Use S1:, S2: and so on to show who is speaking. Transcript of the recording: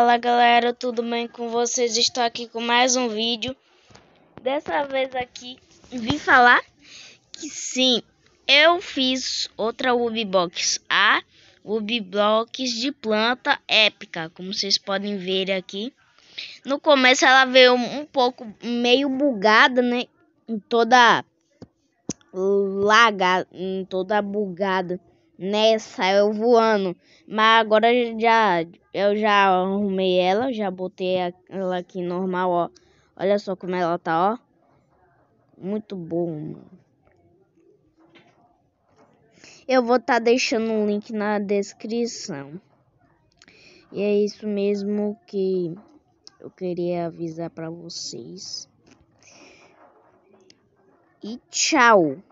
S1: Fala galera, tudo bem com vocês? Estou aqui com mais um vídeo. Dessa vez aqui, vim falar que sim, eu fiz outra Ubibox. A Ubiblox de planta épica, como vocês podem ver aqui. No começo ela veio um pouco, meio bugada, né? Toda lagada, toda bugada nessa, eu voando. Mas agora já, eu já arrumei ela, já botei ela aqui normal, ó. Olha só como ela tá, ó. Muito bom, mano. Eu vou estar tá deixando um link na descrição. E é isso mesmo que eu queria avisar para vocês. E tchau!